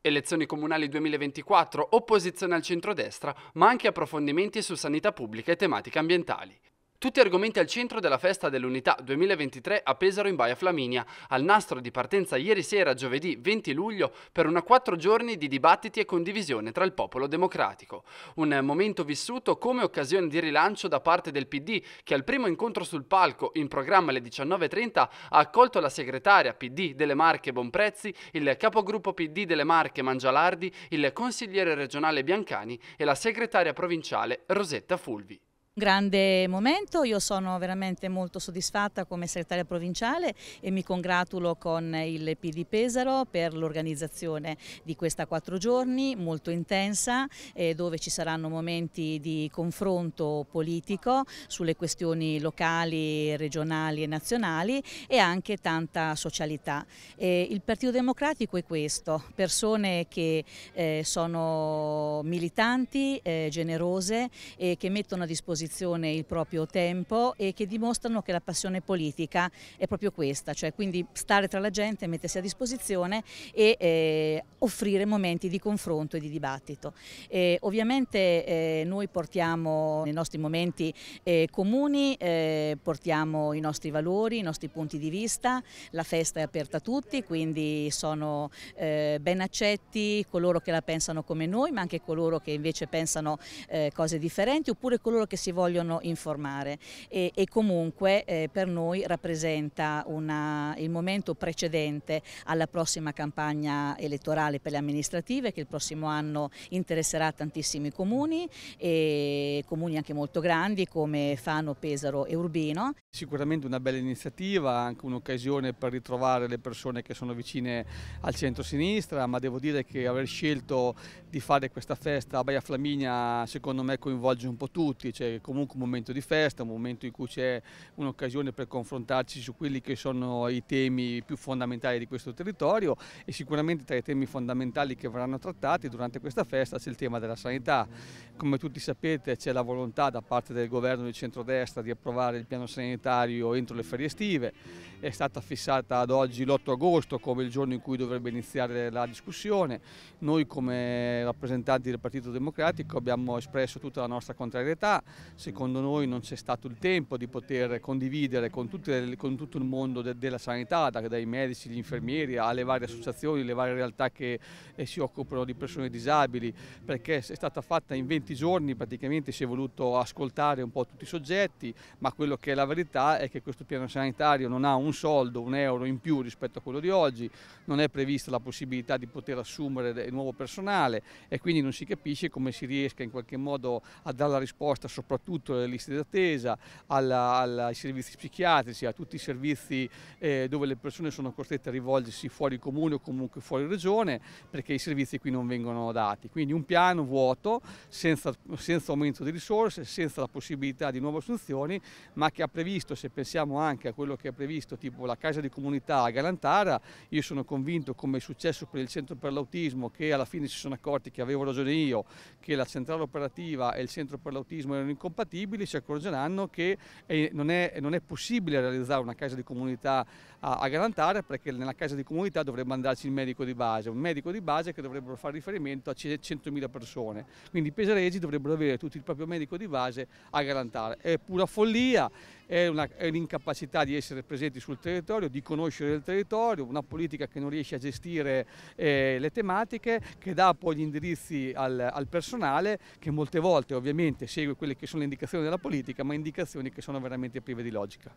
Elezioni comunali 2024, opposizione al centrodestra, ma anche approfondimenti su sanità pubblica e tematiche ambientali. Tutti argomenti al centro della festa dell'unità 2023 a Pesaro in Baia Flaminia, al nastro di partenza ieri sera giovedì 20 luglio per una quattro giorni di dibattiti e condivisione tra il popolo democratico. Un momento vissuto come occasione di rilancio da parte del PD che al primo incontro sul palco in programma alle 19.30 ha accolto la segretaria PD delle Marche Bonprezzi, il capogruppo PD delle Marche Mangialardi, il consigliere regionale Biancani e la segretaria provinciale Rosetta Fulvi grande momento, io sono veramente molto soddisfatta come segretaria provinciale e mi congratulo con il PD Pesaro per l'organizzazione di questa quattro giorni molto intensa eh, dove ci saranno momenti di confronto politico sulle questioni locali, regionali e nazionali e anche tanta socialità. Eh, il Partito Democratico è questo, persone che eh, sono militanti, eh, generose e che mettono a disposizione disposizione il proprio tempo e che dimostrano che la passione politica è proprio questa, cioè quindi stare tra la gente, mettersi a disposizione e eh, offrire momenti di confronto e di dibattito. E, ovviamente eh, noi portiamo nei nostri momenti eh, comuni, eh, portiamo i nostri valori, i nostri punti di vista, la festa è aperta a tutti, quindi sono eh, ben accetti coloro che la pensano come noi, ma anche coloro che invece pensano eh, cose differenti oppure coloro che si vogliono vogliono informare e, e comunque eh, per noi rappresenta una, il momento precedente alla prossima campagna elettorale per le amministrative che il prossimo anno interesserà tantissimi comuni e comuni anche molto grandi come Fano, Pesaro e Urbino. Sicuramente una bella iniziativa, anche un'occasione per ritrovare le persone che sono vicine al centro-sinistra, ma devo dire che aver scelto di fare questa festa a Baia Flaminia secondo me coinvolge un po' tutti, cioè comunque un momento di festa, un momento in cui c'è un'occasione per confrontarci su quelli che sono i temi più fondamentali di questo territorio e sicuramente tra i temi fondamentali che verranno trattati durante questa festa c'è il tema della sanità. Come tutti sapete c'è la volontà da parte del governo di centrodestra di approvare il piano sanitario entro le ferie estive, è stata fissata ad oggi l'8 agosto come il giorno in cui dovrebbe iniziare la discussione, noi come rappresentanti del Partito Democratico abbiamo espresso tutta la nostra contrarietà, secondo noi non c'è stato il tempo di poter condividere con, tutte, con tutto il mondo de, della sanità, dai medici, gli infermieri alle varie associazioni, le varie realtà che eh, si occupano di persone disabili, perché è stata fatta in 20 giorni, praticamente si è voluto ascoltare un po' tutti i soggetti, ma quello che è la verità è che questo piano sanitario non ha un soldo, un euro in più rispetto a quello di oggi, non è prevista la possibilità di poter assumere nuovo personale e quindi non si capisce come si riesca in qualche modo a dare la risposta soprattutto tutto alle liste d'attesa, ai servizi psichiatrici, a tutti i servizi eh, dove le persone sono costrette a rivolgersi fuori comune o comunque fuori regione perché i servizi qui non vengono dati. Quindi un piano vuoto, senza, senza aumento di risorse, senza la possibilità di nuove assunzioni, ma che ha previsto, se pensiamo anche a quello che ha previsto tipo la casa di comunità a Galantara, io sono convinto come è successo per il centro per l'autismo che alla fine si sono accorti che avevo ragione io, che la centrale operativa e il centro per l'autismo erano incompetenti compatibili si accorgeranno che eh, non è, non è possibile realizzare una casa di comunità a, a garantare perché nella casa di comunità dovrebbe andarci il medico di base, un medico di base che dovrebbero fare riferimento a 100.000 persone, quindi i peseresi dovrebbero avere tutto il proprio medico di base a garantare. È pura follia, è, un'incapacità di essere presenti sul territorio, di conoscere il territorio, una politica che non riesce a gestire eh, le tematiche, che dà poi gli indirizzi al, al personale che molte volte ovviamente segue quelle che sono sono indicazioni della politica, ma indicazioni che sono veramente prive di logica.